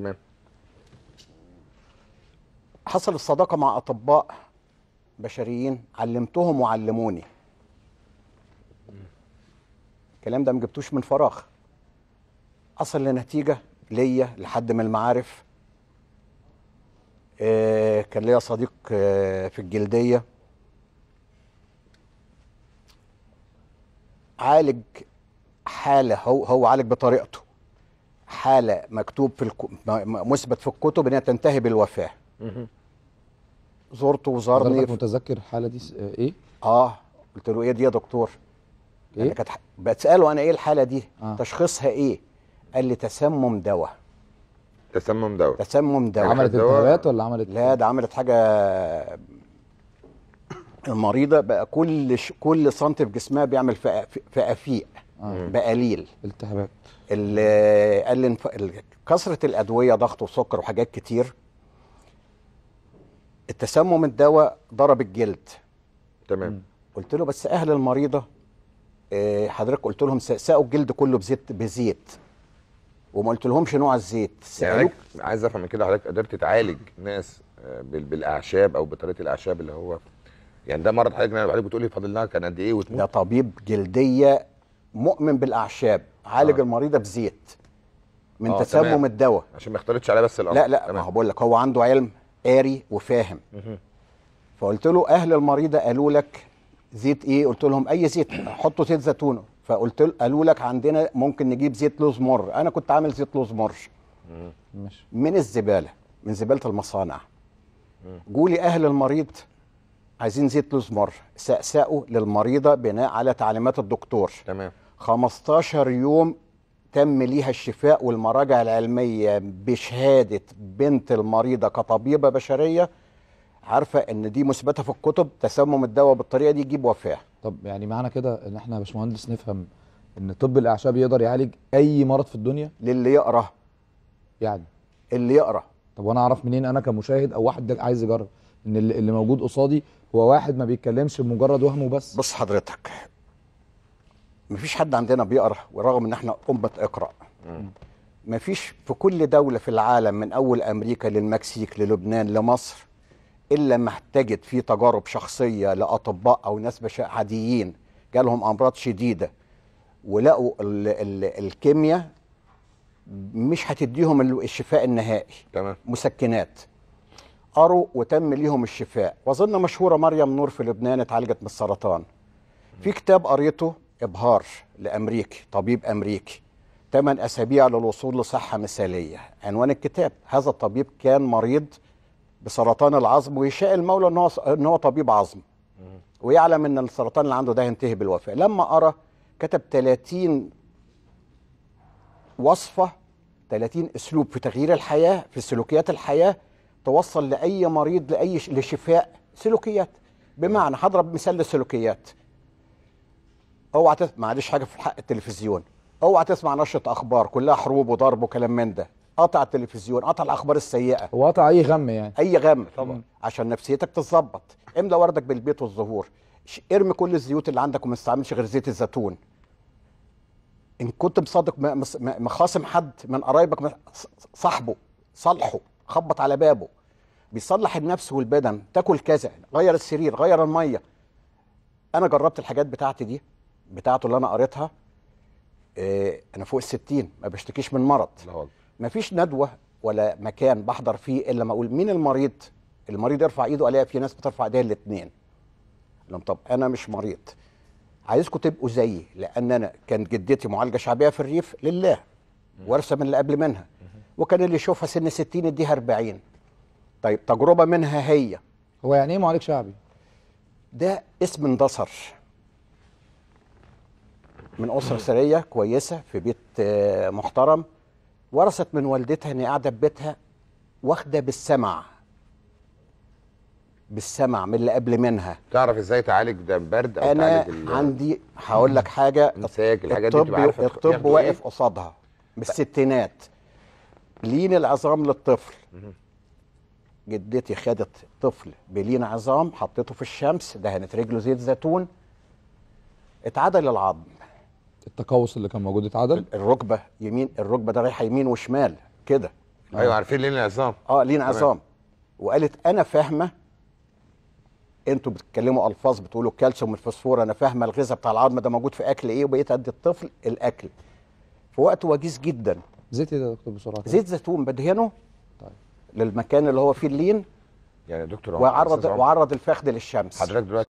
تمام حصل الصداقه مع اطباء بشريين علمتهم وعلموني الكلام ده ما جبتوش من فراغ اصل لنتيجه ليا لحد من المعارف آه، كان ليا صديق آه، في الجلديه عالج حاله هو هو عالج بطريقته حاله مكتوب في الك... مثبت في الكتب انها تنتهي بالوفاه زرته وزارني حضرتك متذكر الحاله دي ايه اه قلت له ايه دي يا دكتور ايه يعني كانت بتساله انا ايه الحاله دي آه. تشخيصها ايه قال لي تسمم دواء تسمم دواء تسمم دواء عملت التهابات ولا عملت لا إيه؟ ده عملت حاجه المريضه بقى كل ش... كل سنتي في جسمها بيعمل فقفيق آه. بقليل التهابات اللي قال كثره الادويه ضغط وسكر وحاجات كتير التسمم الدواء ضرب الجلد تمام قلت له بس اهل المريضه آه، حضرتك قلت لهم سقوا الجلد كله بزيت بزيت وما قلت لهمش نوع الزيت سألوك يعني عايز افهم كده حضرتك قدرت تعالج ناس آه، بالاعشاب او بطريقه الاعشاب اللي هو يعني ده مرض حضرتك بتقولي فاضل لها كان قد ايه وتموت ده طبيب جلديه مؤمن بالاعشاب عالج آه. المريضه بزيت من آه تسمم الدواء عشان ما يختلطش عليها بس الامر لا لا ما هو بقول لك هو عنده علم قاري وفاهم فقلت له اهل المريضه قالوا لك زيت ايه قلت لهم اي زيت حطوا زيت زيتون فقلت له قالوا لك عندنا ممكن نجيب زيت لوز مر انا كنت عامل زيت لوز مر من الزباله من زباله المصانع جولي اهل المريض عايزين زيت لوز مر سأسأوا للمريضه بناء على تعليمات الدكتور تمام 15 يوم تم ليها الشفاء والمراجع العلمية بشهادة بنت المريضة كطبيبة بشرية عارفة ان دي مثبتة في الكتب تسمم الدواء بالطريقة دي يجيب وفاة طب يعني معنى كده ان احنا يا باشمهندس نفهم ان طب الاعشاب يقدر يعالج اي مرض في الدنيا للي يقرا يعني اللي يقرا طب وانا اعرف منين انا كمشاهد او واحد عايز يجرب ان اللي موجود قصادي هو واحد ما بيتكلمش بمجرد وهمه بس بص حضرتك مفيش حد عندنا بيقرا ورغم ان احنا قنبه اقرا مفيش في كل دوله في العالم من اول امريكا للمكسيك للبنان لمصر الا ما احتاجت في تجارب شخصيه لاطباء او ناس عاديين جالهم امراض شديده ولقوا ال ال الكيمياء مش هتديهم الشفاء النهائي تمام مسكنات قروا وتم ليهم الشفاء واظن مشهوره مريم نور في لبنان اتعالجت من السرطان في كتاب قريته ابهار لامريكي طبيب امريكي ثمان اسابيع للوصول لصحه مثاليه عنوان الكتاب هذا الطبيب كان مريض بسرطان العظم ويشاء المولى ان هو ان هو طبيب عظم ويعلم ان السرطان اللي عنده ده ينتهي بالوفاه لما ارى كتب 30 وصفه 30 اسلوب في تغيير الحياه في سلوكيات الحياه توصل لاي مريض لاي لشفاء سلوكيات بمعنى هضرب مثال للسلوكيات اوعى تسمع معلش حاجه في حق التلفزيون اوعى تسمع نشره اخبار كلها حروب وضرب وكلام من ده قطع التلفزيون قطع الاخبار السيئه وقطع اي غم يعني اي غم طبعا عشان نفسيتك تتظبط املى وردك بالبيت والزهور ارمي كل الزيوت اللي عندك وما تستعملش غير زيت الزيتون ان كنت مصادق مخاصم حد من قرايبك صاحبه صلحه خبط على بابه بيصلح النفس والبدن تاكل كذا غير السرير غير الميه انا جربت الحاجات بتاعتي دي بتاعته اللي انا قريتها إيه انا فوق الستين ما بشتكيش من مرض ما فيش ندوه ولا مكان بحضر فيه الا ما اقول مين المريض المريض يرفع ايده الاقي في ناس بترفع ايديها الاثنين لهم طب انا مش مريض عايزكم تبقوا زيي لان انا كانت جدتي معالجه شعبيه في الريف لله وارثه من اللي قبل منها وكان اللي يشوفها سن 60 يديها 40 طيب تجربه منها هي هو يعني ايه معالج شعبي ده اسم اندثر من اسره سريه كويسه في بيت آه، محترم ورثت من والدتها ان قاعده في بيتها واخده بالسمع بالسمع من اللي قبل منها تعرف ازاي تعالج ده برد او انا تعالج عندي هقول لك حاجه مساك الحاجات دي بتبقى الطب واقف إيه؟ قصادها بالستينات لين العظام للطفل جدتي خدت طفل بلين عظام حطيته في الشمس دهنت رجله زيت زيتون اتعدل العظم التقوس اللي كان موجود اتعدل الركبه يمين الركبه ده رايحه يمين وشمال كده ايوه عارفين لين انعصام اه لين عظام وقالت انا فاهمه انتوا بتتكلموا الفاظ بتقولوا الكالسيوم والفسفور انا فاهمه الغذاء بتاع العظم ده موجود في اكل ايه وبقيت ادي الطفل الاكل في وقت وجيز جدا زيت ايه ده يا دكتور بسرعه زيت زيتون بدهنه طيب للمكان اللي هو فيه اللين يعني دكتور وعرض وعرض الفخذ للشمس حضرتك دلوقتي